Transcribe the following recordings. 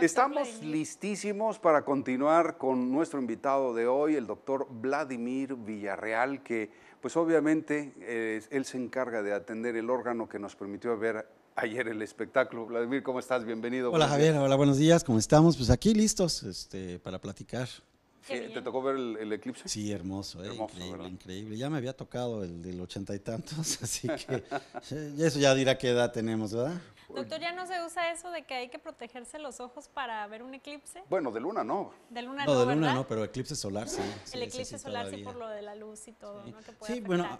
Estamos listísimos para continuar con nuestro invitado de hoy, el doctor Vladimir Villarreal, que pues obviamente eh, él se encarga de atender el órgano que nos permitió ver ayer el espectáculo. Vladimir, ¿cómo estás? Bienvenido. Hola Javier, hola, buenos días, ¿cómo estamos? Pues aquí listos este, para platicar ¿Te tocó ver el, eclipse? Sí, hermoso, eh, increíble, Ya me había tocado el del ochenta y tantos, así que eh, eso ya dirá qué edad tenemos, ¿verdad? Doctor, ¿ya no se usa eso de que hay que protegerse los ojos para ver un eclipse? Bueno, de luna no. De luna no, no de luna no, pero eclipse solar sí. el eclipse solar sí por lo de la luz y todo, ¿no? Que puede sí, bueno,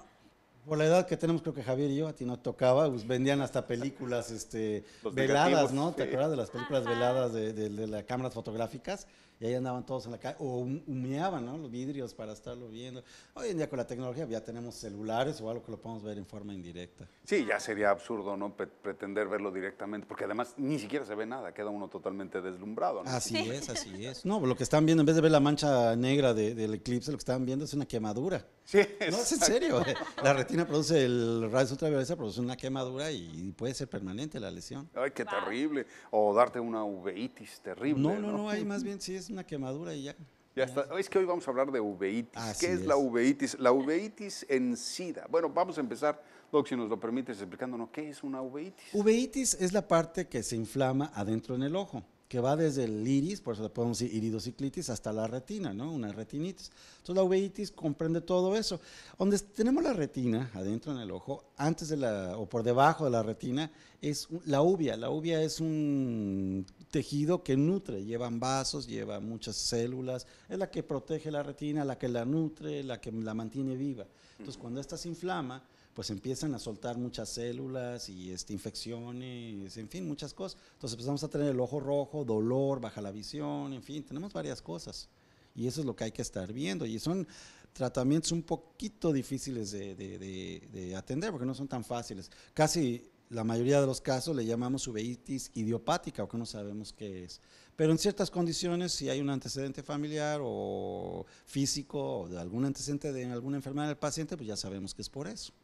por la edad que tenemos, creo que Javier y yo, a ti no tocaba, pues, vendían hasta películas este, veladas, ¿no? ¿Te acuerdas de las películas veladas de, de las cámaras fotográficas? y ahí andaban todos en la calle, o humeaban ¿no? los vidrios para estarlo viendo. Hoy en día con la tecnología ya tenemos celulares o algo que lo podemos ver en forma indirecta. Sí, ya sería absurdo no pretender verlo directamente, porque además ni siquiera se ve nada, queda uno totalmente deslumbrado. ¿no? Así es, así es. No, lo que están viendo, en vez de ver la mancha negra del eclipse, lo que están viendo es una quemadura. Sí, no, es en serio. Eh. La retina produce, el rayo ultravioleta produce una quemadura y puede ser permanente la lesión. Ay, qué terrible. O darte una uveitis terrible. No, no, no, no hay más bien sí es una quemadura y ya. Ya está. Es que hoy vamos a hablar de uveitis. ¿Qué es, la uveitis? La uveitis en SIDA. Bueno, vamos a empezar, Doc, si nos lo permites, explicándonos qué es una uveitis. Uveitis es la parte que se inflama adentro en el ojo que va desde el iris, por eso le podemos decir iridociclitis, hasta la retina, ¿no? Una retinitis. Entonces la uveitis comprende todo eso. Donde tenemos la retina, adentro en el ojo, antes de la, o por debajo de la retina, es la uvia. La uvia es un tejido que nutre, lleva vasos, lleva muchas células, es la que protege la retina, la que la nutre, la que la mantiene viva. Entonces cuando esta se inflama, pues empiezan a soltar muchas células y este, infecciones, en fin, muchas cosas. Entonces empezamos pues, a tener el ojo rojo, dolor, baja la visión, en fin, tenemos varias cosas. Y eso es lo que hay que estar viendo. Y son tratamientos un poquito difíciles de, atender porque no son tan fáciles. Casi la mayoría de los casos le llamamos uveitis idiopática o que no sabemos qué es. Pero en ciertas condiciones, si hay un antecedente familiar o físico de algún antecedente de alguna enfermedad del paciente, pues ya sabemos que es por eso.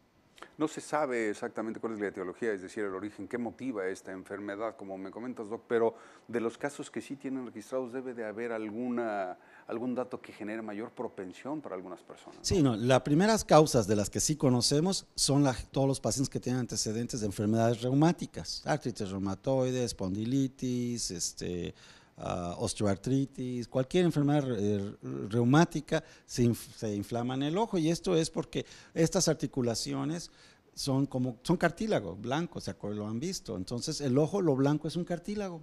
No se sabe exactamente cuál es la etiología, es decir, el origen, qué motiva esta enfermedad, como me comentas, Doc, pero de los casos que sí tienen registrados debe de haber alguna, algún dato que genere mayor propensión para algunas personas. Sí, no, las primeras causas de las que sí conocemos son todos los pacientes que tienen antecedentes de enfermedades reumáticas, artritis reumatoide, espondilitis, este, osteoartritis, cualquier enfermedad eh, reumática, se, se, inflama en el ojo. Y esto es porque estas articulaciones son como, son cartílagos blancos, lo han visto. Entonces el ojo, lo blanco es un cartílago.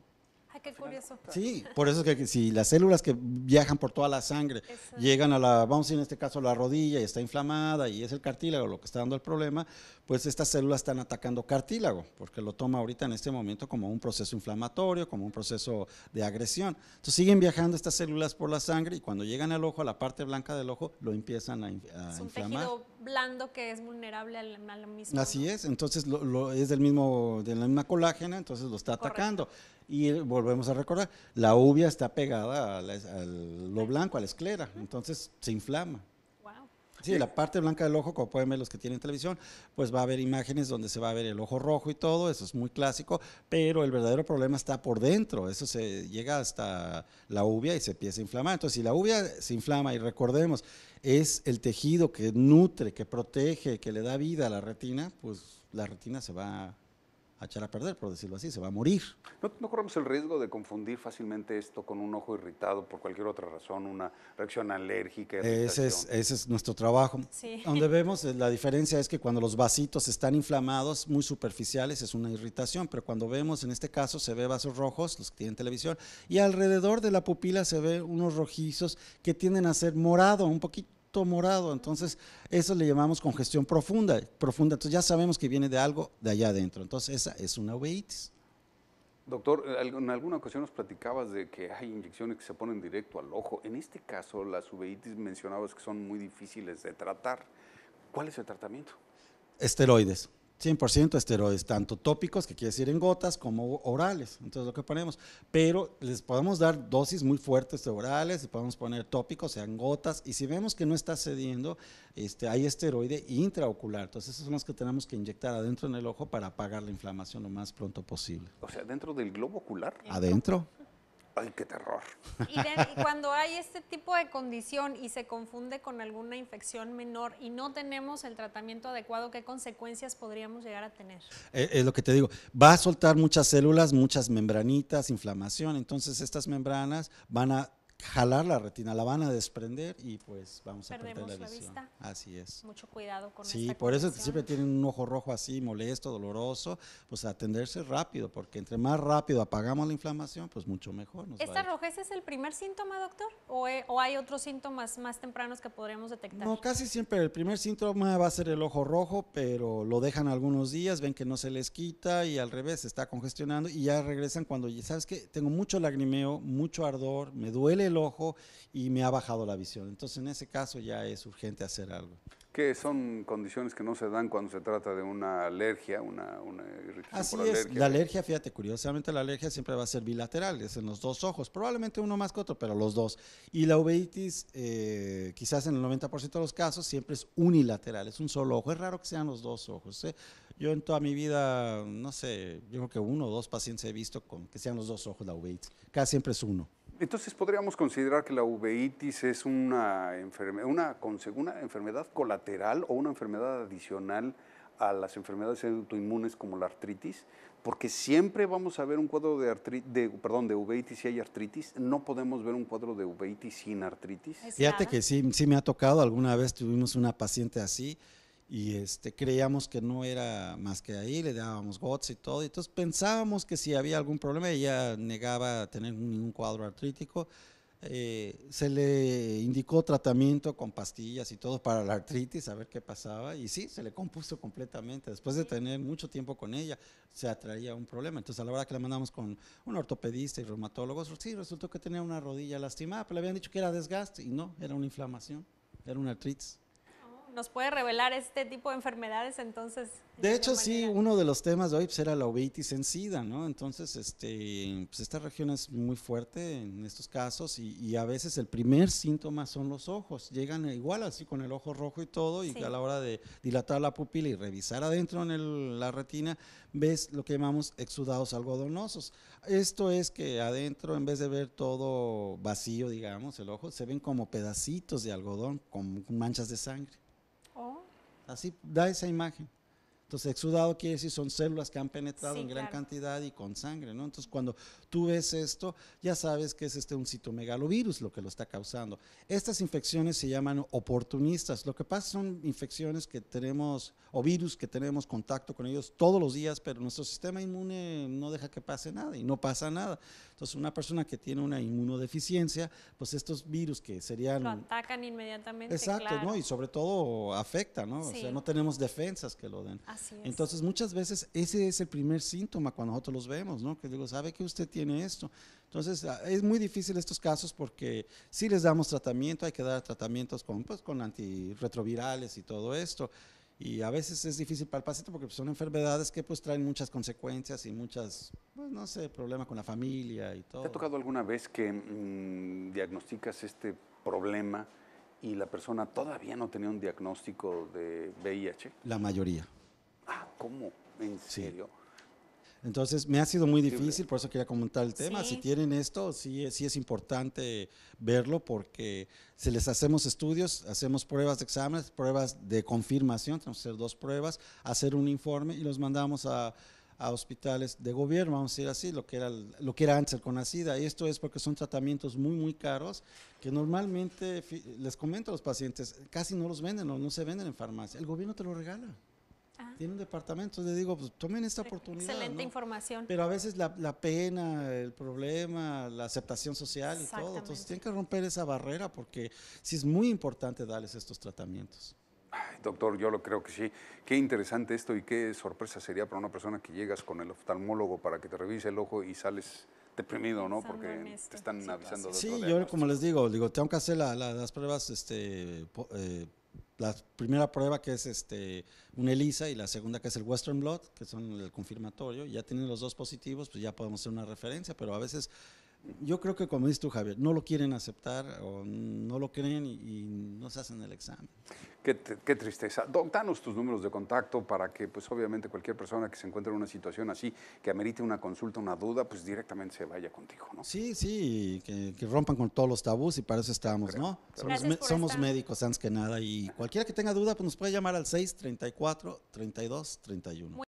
Ah, curioso. Sí, por eso es que si las células que viajan por toda la sangre llegan a la, vamos a en este caso, a la rodilla y está inflamada y es el cartílago lo que está dando el problema, pues estas células están atacando cartílago, porque lo toma ahorita en este momento como un proceso inflamatorio, como un proceso de agresión. Entonces siguen viajando estas células por la sangre y cuando llegan al ojo, a la parte blanca del ojo, lo empiezan a, inflamar. es un Tejido blando que es vulnerable a lo mismo. Así es, entonces es del mismo, de la misma colágena, entonces lo está atacando. Y volvemos a recordar, la uvia está pegada a, lo blanco, a la esclera, entonces se inflama. Sí, la parte blanca del ojo, como pueden ver los que tienen televisión, pues va a haber imágenes donde se va a ver el ojo rojo y todo, eso es muy clásico, pero el verdadero problema está por dentro, eso se llega hasta la uvia y se empieza a inflamar. Entonces, si la uvia se inflama, y recordemos, es el tejido que nutre, que protege, que le da vida a la retina, pues la retina se va a echar a perder, por decirlo así, se va a morir. ¿No, corremos el riesgo de confundir fácilmente esto con un ojo irritado por cualquier otra razón, una reacción alérgica? Ese es, ese es, nuestro trabajo. Donde vemos eh, la diferencia es que cuando los vasitos están inflamados, muy superficiales, es una irritación, pero cuando vemos, en este caso, se ve vasos rojos, los que tienen televisión, y alrededor de la pupila se ve unos rojizos que tienden a ser morado, un poquito morado. Entonces, eso le llamamos congestión profunda. profunda. Entonces, ya sabemos que viene de algo de allá adentro. Entonces, esa es una uveitis. Doctor, eh, en alguna ocasión nos platicabas de que hay inyecciones que se ponen directo al ojo. En este caso, las uveitis mencionabas que son muy difíciles de tratar. ¿Cuál es el tratamiento? Esteroides. 100% esteroides, tanto tópicos, que quiere decir en gotas, como orales. Entonces, lo que ponemos. Pero les podemos dar dosis muy fuertes de orales, podemos poner tópicos, sean gotas. Y si vemos que no está cediendo, este, hay esteroide intraocular. Entonces, esos son los que tenemos que inyectar adentro en el ojo para apagar la inflamación lo más pronto posible. O sea, dentro del globo ocular. Adentro. ¡ay, qué terror! Y, cuando hay este tipo de condición y se confunde con alguna infección menor y no tenemos el tratamiento adecuado, ¿qué consecuencias podríamos llegar a tener? Eh, es lo que te digo, va a soltar muchas células, muchas membranitas, inflamación, entonces estas membranas van a jalar la retina, la van a desprender y pues vamos a perder la, Vista. Así es. Mucho cuidado con Sí, por eso siempre tienen un ojo rojo así, molesto, doloroso, pues atenderse rápido, porque entre más rápido apagamos la inflamación, pues mucho mejor. ¿Esta rojeza es el primer síntoma, doctor? Eh, ¿O, hay otros síntomas más tempranos que podríamos detectar? No, casi siempre el primer síntoma va a ser el ojo rojo, pero lo dejan algunos días, ven que no se les quita y al revés, se está congestionando y ya regresan cuando, ¿sabes qué? Tengo mucho lagrimeo, mucho ardor, me duele el ojo y me ha bajado la visión. Entonces en ese caso ya es urgente hacer algo. Que son condiciones que no se dan cuando se trata de una alergia, una, irritación Así es. La alergia, fíjate, curiosamente la alergia siempre va a ser bilateral, es en los dos ojos, probablemente uno más que otro, pero los dos. Y la uveitis, eh, quizás en el 90% de los casos, siempre es unilateral, es un solo ojo. Es raro que sean los dos ojos. ¿eh? Yo en toda mi vida, no sé, yo creo que uno o dos pacientes he visto con que sean los dos ojos la uveitis. Casi siempre es uno. Entonces podríamos considerar que la uveitis es una, una, enfermedad colateral o una enfermedad adicional a las enfermedades autoinmunes como la artritis, porque siempre vamos a ver un cuadro de, de, perdón, de uveitis si hay artritis, no podemos ver un cuadro de uveitis sin artritis. Fíjate que sí, sí me ha tocado, alguna vez tuvimos una paciente así, y este, creíamos que no era más que ahí, le dábamos gotas y todo. entonces pensábamos que si había algún problema, ella negaba tener ningún cuadro artrítico. Eh, se le indicó tratamiento con pastillas y todo para la artritis, a ver qué pasaba. Y sí, se le compuso completamente. Después de tener mucho tiempo con ella, se atraía un problema. Entonces, a la hora que la mandamos con un ortopedista y reumatólogo, sí, resultó que tenía una rodilla lastimada, pero le habían dicho que era desgaste y no, era una inflamación, era una artritis nos puede revelar este tipo de enfermedades, entonces. De, hecho, sí, uno de los temas de hoy pues, era la uveítis en SIDA, ¿no? Entonces, este, pues, esta región es muy fuerte en estos casos y, a veces el primer síntoma son los ojos. Llegan igual así con el ojo rojo y todo y a la hora de dilatar la pupila y revisar adentro en la retina, ves lo que llamamos exudados algodonosos. Esto es que adentro, en vez de ver todo vacío, digamos, el ojo, se ven como pedacitos de algodón con manchas de sangre. Así da esa imagen. Entonces, exudado quiere decir son células que han penetrado en gran cantidad y con sangre, ¿no? Entonces, cuando tú ves esto, ya sabes que es este un citomegalovirus lo que lo está causando. Estas infecciones se llaman oportunistas. Lo que pasa son infecciones que tenemos o virus que tenemos contacto con ellos todos los días, pero nuestro sistema inmune no deja que pase nada y no pasa nada. Entonces, una persona que tiene una inmunodeficiencia, pues estos virus que serían lo atacan inmediatamente, Exacto, ¿no? Y sobre todo afecta, ¿no? O sea, no tenemos defensas que lo den. Entonces, muchas veces ese es el primer síntoma cuando nosotros los vemos, ¿no? Que digo, ¿sabe que usted tiene esto? Entonces, ah, es muy difícil estos casos porque si les damos tratamiento, hay que dar tratamientos con, pues, antirretrovirales y todo esto. Y a veces es difícil para el paciente porque son enfermedades que pues traen muchas consecuencias y muchas, pues, no sé, problemas con la familia y todo. ¿Te ha tocado alguna vez que mm, diagnosticas este problema y la persona todavía no tenía un diagnóstico de VIH? La mayoría. ¿Cómo? ¿En serio? Entonces, me ha sido muy difícil, por eso quería comentar el tema. Si tienen esto, sí, sí es importante verlo porque se les hacemos estudios, hacemos pruebas de exámenes, pruebas de confirmación, tenemos que hacer dos pruebas, hacer un informe y los mandamos a, hospitales de gobierno, vamos a decir así, lo que era, lo que era antes el CONACIDA. Y esto es porque son tratamientos muy, muy caros que normalmente, les comento a los pacientes, casi no los venden o no se venden en farmacia. El gobierno te lo regala. Ah. Tiene un departamento, le digo, pues tomen esta oportunidad. Excelente información. Pero a veces la, pena, el problema, la aceptación social y todo. Entonces tienen que romper esa barrera porque sí es muy importante darles estos tratamientos. doctor, yo lo creo que sí. Qué interesante esto y qué sorpresa sería para una persona que llegas con el oftalmólogo para que te revise el ojo y sales deprimido, ¿no? Porque te están avisando de Sí, yo como les digo, digo, tengo que hacer las pruebas este, eh, la primera prueba que es este, un ELISA y la segunda que es el Western Blood, que son el confirmatorio, ya tienen los dos positivos, pues ya podemos hacer una referencia, pero a veces yo creo que como dices tú, Javier, no lo quieren aceptar o no lo creen y, no se hacen el examen. Qué, tristeza. Don, danos tus números de contacto para que, pues obviamente, cualquier persona que se encuentre en una situación así, que amerite una consulta, una duda, pues directamente se vaya contigo, ¿no? Sí, sí, que, rompan con todos los tabús y para eso estamos, ¿no? Somos, somos médicos antes que nada y cualquiera que tenga duda, pues nos puede llamar al 634 3231